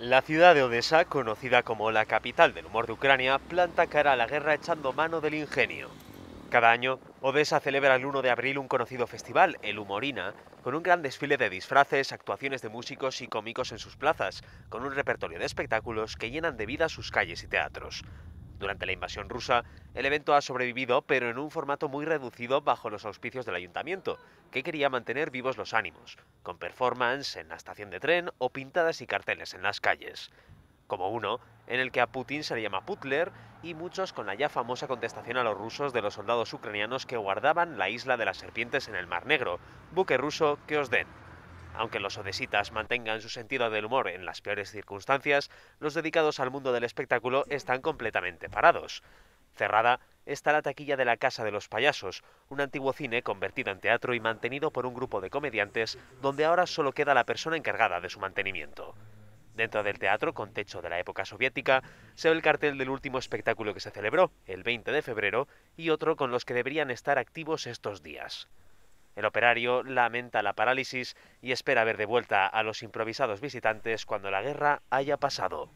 La ciudad de Odessa, conocida como la capital del humor de Ucrania, planta cara a la guerra echando mano del ingenio. Cada año, Odessa celebra el 1 de abril un conocido festival, el Humorina, con un gran desfile de disfraces, actuaciones de músicos y cómicos en sus plazas, con un repertorio de espectáculos que llenan de vida sus calles y teatros. Durante la invasión rusa, el evento ha sobrevivido, pero en un formato muy reducido bajo los auspicios del ayuntamiento, que quería mantener vivos los ánimos, con performance en la estación de tren o pintadas y carteles en las calles. Como uno, en el que a Putin se le llama Putler, y muchos con la ya famosa contestación a los rusos de los soldados ucranianos que guardaban la isla de las serpientes en el Mar Negro, buque ruso que os den. Aunque los odesitas mantengan su sentido del humor en las peores circunstancias, los dedicados al mundo del espectáculo están completamente parados. Cerrada está la taquilla de la Casa de los Payasos, un antiguo cine convertido en teatro y mantenido por un grupo de comediantes donde ahora solo queda la persona encargada de su mantenimiento. Dentro del teatro, con techo de la época soviética, se ve el cartel del último espectáculo que se celebró, el 20 de febrero, y otro con los que deberían estar activos estos días. El operario lamenta la parálisis y espera ver de vuelta a los improvisados visitantes cuando la guerra haya pasado.